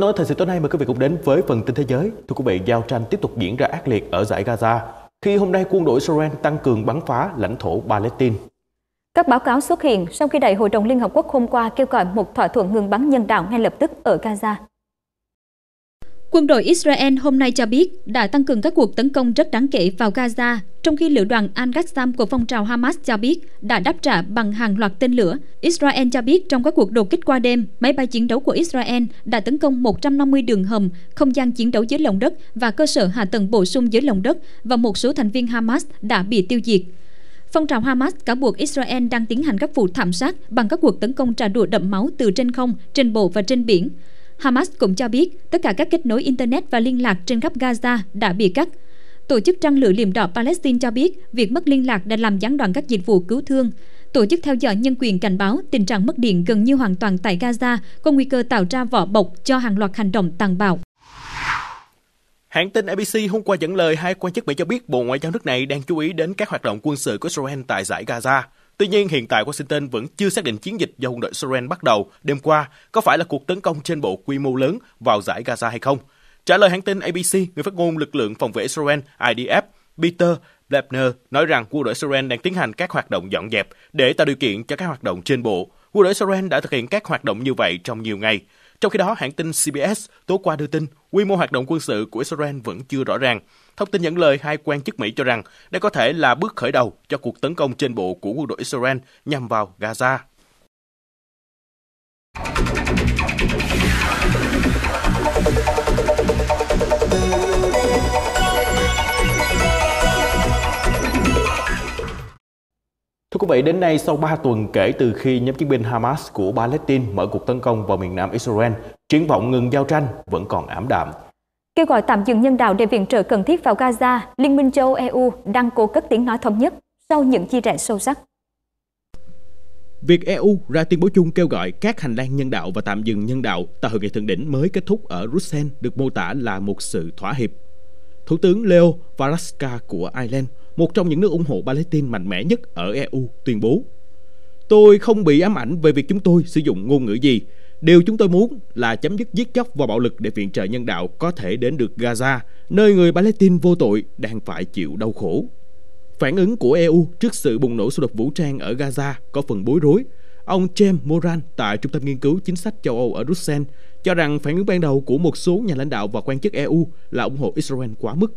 nối thời sự tối nay mời quý vị cùng đến với phần tin thế giới. Thưa quý vị, giao tranh tiếp tục diễn ra ác liệt ở giải Gaza khi hôm nay quân đội Israel tăng cường bắn phá lãnh thổ Palestine. Các báo cáo xuất hiện sau khi Đại hội đồng Liên Hợp Quốc hôm qua kêu gọi một thỏa thuận ngừng bắn nhân đạo ngay lập tức ở Gaza. Quân đội Israel hôm nay cho biết đã tăng cường các cuộc tấn công rất đáng kể vào Gaza, trong khi lữ đoàn Al-Qassam của phong trào Hamas cho biết đã đáp trả bằng hàng loạt tên lửa. Israel cho biết trong các cuộc đột kích qua đêm, máy bay chiến đấu của Israel đã tấn công 150 đường hầm, không gian chiến đấu dưới lòng đất và cơ sở hạ tầng bổ sung dưới lòng đất và một số thành viên Hamas đã bị tiêu diệt. Phong trào Hamas cáo buộc Israel đang tiến hành các vụ thảm sát bằng các cuộc tấn công trả đũa đậm máu từ trên không, trên bộ và trên biển. Hamas cũng cho biết tất cả các kết nối Internet và liên lạc trên khắp Gaza đã bị cắt. Tổ chức Trăng lưỡi liềm đỏ Palestine cho biết việc mất liên lạc đã làm gián đoạn các dịch vụ cứu thương. Tổ chức theo dõi nhân quyền cảnh báo tình trạng mất điện gần như hoàn toàn tại Gaza có nguy cơ tạo ra vỏ bọc cho hàng loạt hành động tàn bạo. Hãng tin ABC hôm qua dẫn lời hai quan chức Mỹ cho biết Bộ Ngoại giao nước này đang chú ý đến các hoạt động quân sự của Israel tại giải Gaza – Tuy nhiên, hiện tại Washington vẫn chưa xác định chiến dịch do quân đội Israel bắt đầu đêm qua có phải là cuộc tấn công trên bộ quy mô lớn vào giải Gaza hay không. Trả lời hãng tin ABC, người phát ngôn lực lượng phòng vệ Israel IDF Peter Blebner nói rằng quân đội Israel đang tiến hành các hoạt động dọn dẹp để tạo điều kiện cho các hoạt động trên bộ. Quân đội Israel đã thực hiện các hoạt động như vậy trong nhiều ngày. Trong khi đó, hãng tin CBS tối qua đưa tin quy mô hoạt động quân sự của Israel vẫn chưa rõ ràng. Thông tin dẫn lời hai quan chức Mỹ cho rằng đây có thể là bước khởi đầu cho cuộc tấn công trên bộ của quân đội Israel nhằm vào Gaza Thưa quý vị, đến nay sau 3 tuần kể từ khi nhóm chiến binh Hamas của Palestine mở cuộc tấn công vào miền nam Israel, triển vọng ngừng giao tranh vẫn còn ảm đạm. Kêu gọi tạm dừng nhân đạo để viện trợ cần thiết vào Gaza, Liên minh châu Âu EU đang cố cất tiếng nói thống nhất sau những chia rẽ sâu sắc. Việc EU ra tuyên bố chung kêu gọi các hành lang nhân đạo và tạm dừng nhân đạo tại hội nghị thượng đỉnh mới kết thúc ở Bruxelles được mô tả là một sự thỏa hiệp. Thủ tướng Leo Varadkar của Ireland một trong những nước ủng hộ Palestine mạnh mẽ nhất ở EU, tuyên bố Tôi không bị ám ảnh về việc chúng tôi sử dụng ngôn ngữ gì. Điều chúng tôi muốn là chấm dứt giết chóc và bạo lực để viện trợ nhân đạo có thể đến được Gaza, nơi người Palestine vô tội đang phải chịu đau khổ. Phản ứng của EU trước sự bùng nổ xung đột vũ trang ở Gaza có phần bối rối. Ông James Moran tại Trung tâm Nghiên cứu Chính sách châu Âu ở Bruxelles cho rằng phản ứng ban đầu của một số nhà lãnh đạo và quan chức EU là ủng hộ Israel quá mức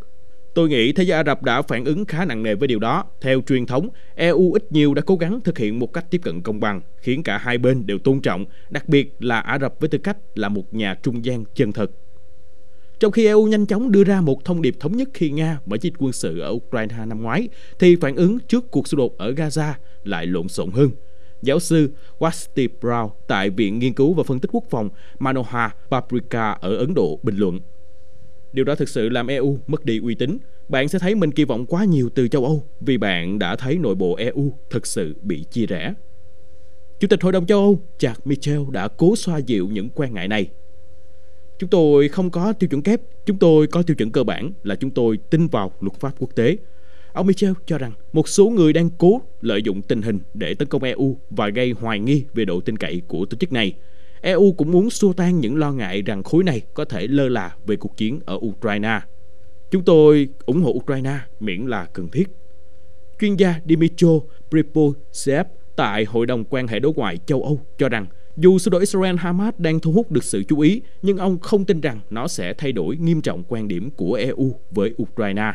Tôi nghĩ thế giới Ả Rập đã phản ứng khá nặng nề với điều đó. Theo truyền thống, EU ít nhiều đã cố gắng thực hiện một cách tiếp cận công bằng, khiến cả hai bên đều tôn trọng, đặc biệt là Ả Rập với tư cách là một nhà trung gian chân thực Trong khi EU nhanh chóng đưa ra một thông điệp thống nhất khi Nga mở chiến quân sự ở Ukraine năm ngoái, thì phản ứng trước cuộc xung đột ở Gaza lại lộn xộn hơn. Giáo sư Wasti Brown tại Viện Nghiên cứu và Phân tích Quốc phòng Manohar Paprika ở Ấn Độ bình luận Điều đó thực sự làm EU mất đi uy tín. Bạn sẽ thấy mình kỳ vọng quá nhiều từ châu Âu vì bạn đã thấy nội bộ EU thực sự bị chia rẽ. Chủ tịch Hội đồng châu Âu Jacques Michel đã cố xoa dịu những quan ngại này. Chúng tôi không có tiêu chuẩn kép, chúng tôi có tiêu chuẩn cơ bản là chúng tôi tin vào luật pháp quốc tế. Ông Michel cho rằng một số người đang cố lợi dụng tình hình để tấn công EU và gây hoài nghi về độ tin cậy của tổ chức này – EU cũng muốn xua tan những lo ngại rằng khối này có thể lơ là về cuộc chiến ở Ukraine. Chúng tôi ủng hộ Ukraine miễn là cần thiết. Chuyên gia Dimitro Pripozhev tại Hội đồng quan hệ đối ngoại châu Âu cho rằng dù sự đổi Israel-Hamas đang thu hút được sự chú ý, nhưng ông không tin rằng nó sẽ thay đổi nghiêm trọng quan điểm của EU với Ukraine.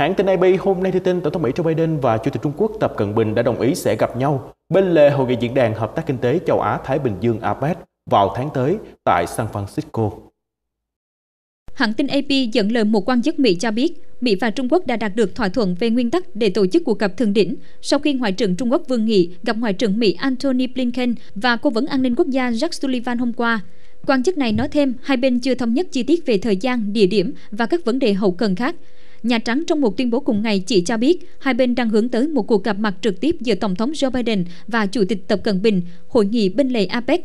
Hãng tin AP hôm nay đưa tin Tổng thống Mỹ Joe Biden và Chủ tịch Trung Quốc Tập Cận Bình đã đồng ý sẽ gặp nhau bên lề hội nghị diễn đàn hợp tác kinh tế châu Á-Thái Bình Dương APEC vào tháng tới tại San Francisco. Hãng tin AP dẫn lời một quan chức Mỹ cho biết, Mỹ và Trung Quốc đã đạt được thỏa thuận về nguyên tắc để tổ chức cuộc gặp thượng đỉnh sau khi Ngoại trưởng Trung Quốc Vương Nghị gặp Ngoại trưởng Mỹ Antony Blinken và Cố vấn an ninh quốc gia Jack Sullivan hôm qua. Quan chức này nói thêm, hai bên chưa thống nhất chi tiết về thời gian, địa điểm và các vấn đề hậu cần khác. Nhà Trắng trong một tuyên bố cùng ngày chỉ cho biết hai bên đang hướng tới một cuộc gặp mặt trực tiếp giữa Tổng thống Joe Biden và Chủ tịch Tập Cận Bình, hội nghị bên lề APEC,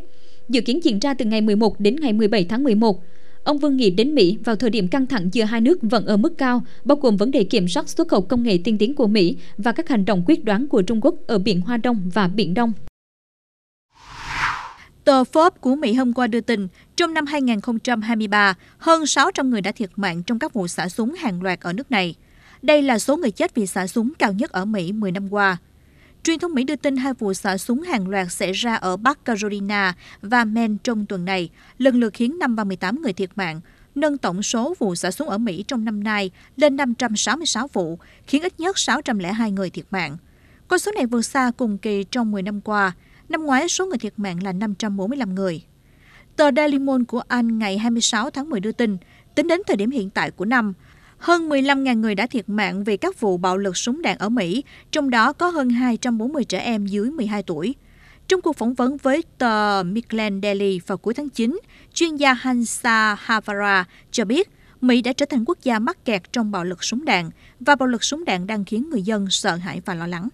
dự kiến diễn ra từ ngày 11 đến ngày 17 tháng 11. Ông Vương nghĩ đến Mỹ vào thời điểm căng thẳng giữa hai nước vẫn ở mức cao, bao gồm vấn đề kiểm soát xuất khẩu công nghệ tiên tiến của Mỹ và các hành động quyết đoán của Trung Quốc ở Biển Hoa Đông và Biển Đông. Tờ Forbes của Mỹ hôm qua đưa tin, trong năm 2023, hơn 600 người đã thiệt mạng trong các vụ xả súng hàng loạt ở nước này. Đây là số người chết vì xả súng cao nhất ở Mỹ 10 năm qua. Truyền thông Mỹ đưa tin hai vụ xả súng hàng loạt xảy ra ở Bắc Carolina và Maine trong tuần này, lần lượt khiến 5 người thiệt mạng, nâng tổng số vụ xả súng ở Mỹ trong năm nay lên 566 vụ, khiến ít nhất 602 người thiệt mạng. Con số này vượt xa cùng kỳ trong 10 năm qua. Năm ngoái, số người thiệt mạng là 545 người. Tờ Daily Mail của Anh ngày 26 tháng 10 đưa tin, tính đến thời điểm hiện tại của năm, hơn 15.000 người đã thiệt mạng vì các vụ bạo lực súng đạn ở Mỹ, trong đó có hơn 240 trẻ em dưới 12 tuổi. Trong cuộc phỏng vấn với tờ Midland Daily vào cuối tháng 9, chuyên gia Hansa Havara cho biết Mỹ đã trở thành quốc gia mắc kẹt trong bạo lực súng đạn và bạo lực súng đạn đang khiến người dân sợ hãi và lo lắng.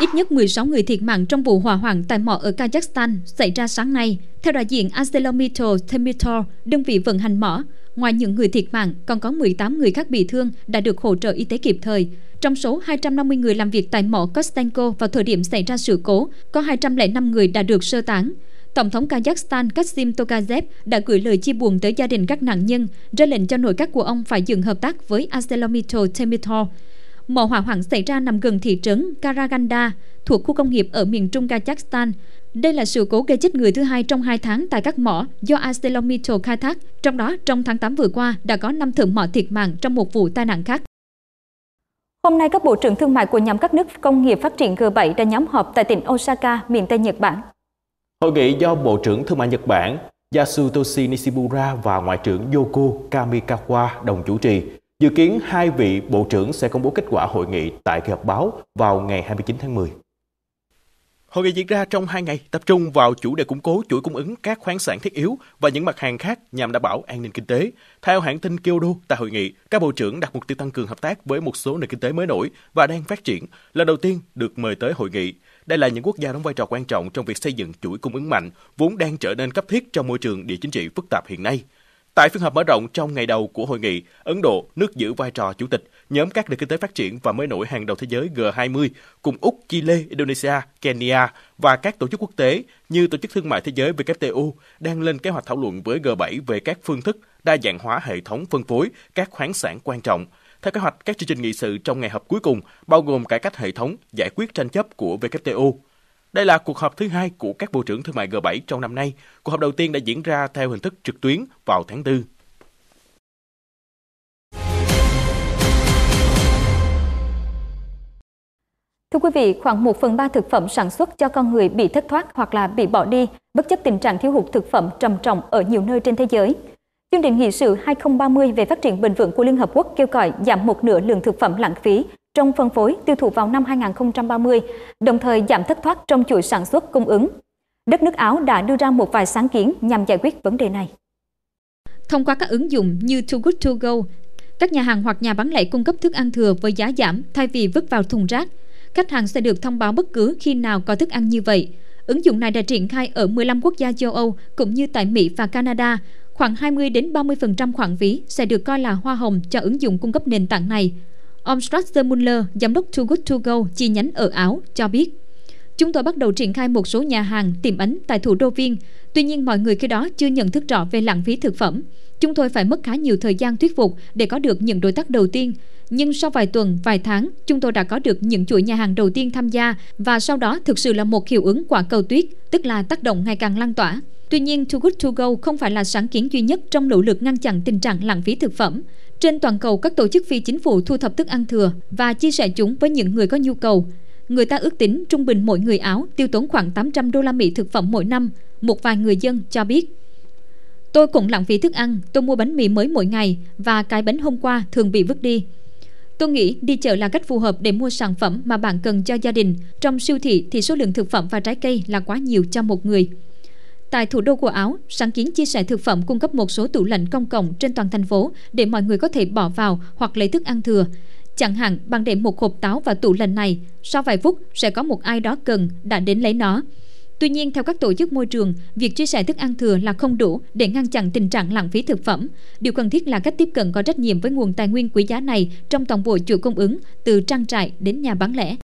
Ít nhất 16 người thiệt mạng trong vụ hỏa hoạn tại mỏ ở Kazakhstan xảy ra sáng nay. Theo đại diện ArcelorMittal Temitol, đơn vị vận hành mỏ, ngoài những người thiệt mạng, còn có 18 người khác bị thương đã được hỗ trợ y tế kịp thời. Trong số 250 người làm việc tại mỏ Kostenko vào thời điểm xảy ra sự cố, có 205 người đã được sơ tán. Tổng thống Kazakhstan Kasim Tokayev đã gửi lời chia buồn tới gia đình các nạn nhân, ra lệnh cho nội các của ông phải dừng hợp tác với ArcelorMittal Temitol. Mỏ hỏa hoạn xảy ra nằm gần thị trấn Karaganda thuộc khu công nghiệp ở miền trung Kazakhstan. Đây là sự cố gây chết người thứ hai trong hai tháng tại các mỏ do ArcelorMittal khai thác. Trong đó, trong tháng 8 vừa qua đã có 5 thượng mỏ thiệt mạng trong một vụ tai nạn khác. Hôm nay, các bộ trưởng thương mại của nhóm các nước công nghiệp phát triển G7 đã nhóm họp tại tỉnh Osaka, miền Tây Nhật Bản. Hội nghị do Bộ trưởng Thương mại Nhật Bản Yasutoshi Nishimura và Ngoại trưởng Yoko Kamikawa đồng chủ trì Dự kiến hai vị bộ trưởng sẽ công bố kết quả hội nghị tại kỳ họp báo vào ngày 29 tháng 10. Hội nghị diễn ra trong hai ngày, tập trung vào chủ đề củng cố chuỗi cung ứng các khoáng sản thiết yếu và những mặt hàng khác nhằm đảm bảo an ninh kinh tế. Theo hãng tin Kyodo, tại hội nghị, các bộ trưởng đặt mục tiêu tăng cường hợp tác với một số nền kinh tế mới nổi và đang phát triển, lần đầu tiên được mời tới hội nghị. Đây là những quốc gia đóng vai trò quan trọng trong việc xây dựng chuỗi cung ứng mạnh, vốn đang trở nên cấp thiết trong môi trường địa chính trị phức tạp hiện nay. Tại phiên họp mở rộng trong ngày đầu của hội nghị, Ấn Độ, nước giữ vai trò chủ tịch nhóm các nền kinh tế phát triển và mới nổi hàng đầu thế giới G20, cùng Úc, Chile, Indonesia, Kenya và các tổ chức quốc tế như Tổ chức Thương mại Thế giới WTO đang lên kế hoạch thảo luận với G7 về các phương thức đa dạng hóa hệ thống phân phối các khoáng sản quan trọng. Theo kế hoạch, các chương trình nghị sự trong ngày họp cuối cùng bao gồm cải cách hệ thống giải quyết tranh chấp của WTO, đây là cuộc họp thứ hai của các bộ trưởng thương mại G7 trong năm nay. Cuộc họp đầu tiên đã diễn ra theo hình thức trực tuyến vào tháng 4. Thưa quý vị, khoảng 1 phần 3 thực phẩm sản xuất cho con người bị thất thoát hoặc là bị bỏ đi, bất chấp tình trạng thiếu hụt thực phẩm trầm trọng ở nhiều nơi trên thế giới. Chương trình nghị sự 2030 về phát triển bền vững của Liên Hợp Quốc kêu gọi giảm một nửa lượng thực phẩm lãng phí trong phân phối tiêu thụ vào năm 2030, đồng thời giảm thất thoát trong chuỗi sản xuất cung ứng. Đất nước Áo đã đưa ra một vài sáng kiến nhằm giải quyết vấn đề này. Thông qua các ứng dụng như Too Good To Go, các nhà hàng hoặc nhà bán lẻ cung cấp thức ăn thừa với giá giảm thay vì vứt vào thùng rác. Khách hàng sẽ được thông báo bất cứ khi nào có thức ăn như vậy. Ứng dụng này đã triển khai ở 15 quốc gia châu Âu cũng như tại Mỹ và Canada. Khoảng 20 đến 30% khoản phí sẽ được coi là hoa hồng cho ứng dụng cung cấp nền tảng này. Ông Strasser-Müller, giám đốc Too Good To Go chi nhánh ở Áo, cho biết Chúng tôi bắt đầu triển khai một số nhà hàng, tiềm ấn tại thủ đô Viên. Tuy nhiên mọi người khi đó chưa nhận thức rõ về lãng phí thực phẩm. Chúng tôi phải mất khá nhiều thời gian thuyết phục để có được những đối tác đầu tiên. Nhưng sau vài tuần, vài tháng, chúng tôi đã có được những chuỗi nhà hàng đầu tiên tham gia và sau đó thực sự là một hiệu ứng quả cầu tuyết, tức là tác động ngày càng lan tỏa. Tuy nhiên, Too Good To Go không phải là sáng kiến duy nhất trong nỗ lực ngăn chặn tình trạng lãng phí thực phẩm. Trên toàn cầu, các tổ chức phi chính phủ thu thập thức ăn thừa và chia sẻ chúng với những người có nhu cầu. Người ta ước tính trung bình mỗi người Áo tiêu tốn khoảng 800 đô la Mỹ thực phẩm mỗi năm, một vài người dân cho biết. Tôi cũng lãng phí thức ăn, tôi mua bánh mì mới mỗi ngày và cái bánh hôm qua thường bị vứt đi. Tôi nghĩ đi chợ là cách phù hợp để mua sản phẩm mà bạn cần cho gia đình. Trong siêu thị thì số lượng thực phẩm và trái cây là quá nhiều cho một người. Tại thủ đô của Áo, sáng kiến chia sẻ thực phẩm cung cấp một số tủ lạnh công cộng trên toàn thành phố để mọi người có thể bỏ vào hoặc lấy thức ăn thừa. Chẳng hạn bằng để một hộp táo vào tủ lạnh này, sau vài phút sẽ có một ai đó cần đã đến lấy nó. Tuy nhiên, theo các tổ chức môi trường, việc chia sẻ thức ăn thừa là không đủ để ngăn chặn tình trạng lãng phí thực phẩm. Điều cần thiết là cách tiếp cận có trách nhiệm với nguồn tài nguyên quý giá này trong toàn bộ chuỗi cung ứng, từ trang trại đến nhà bán lẻ.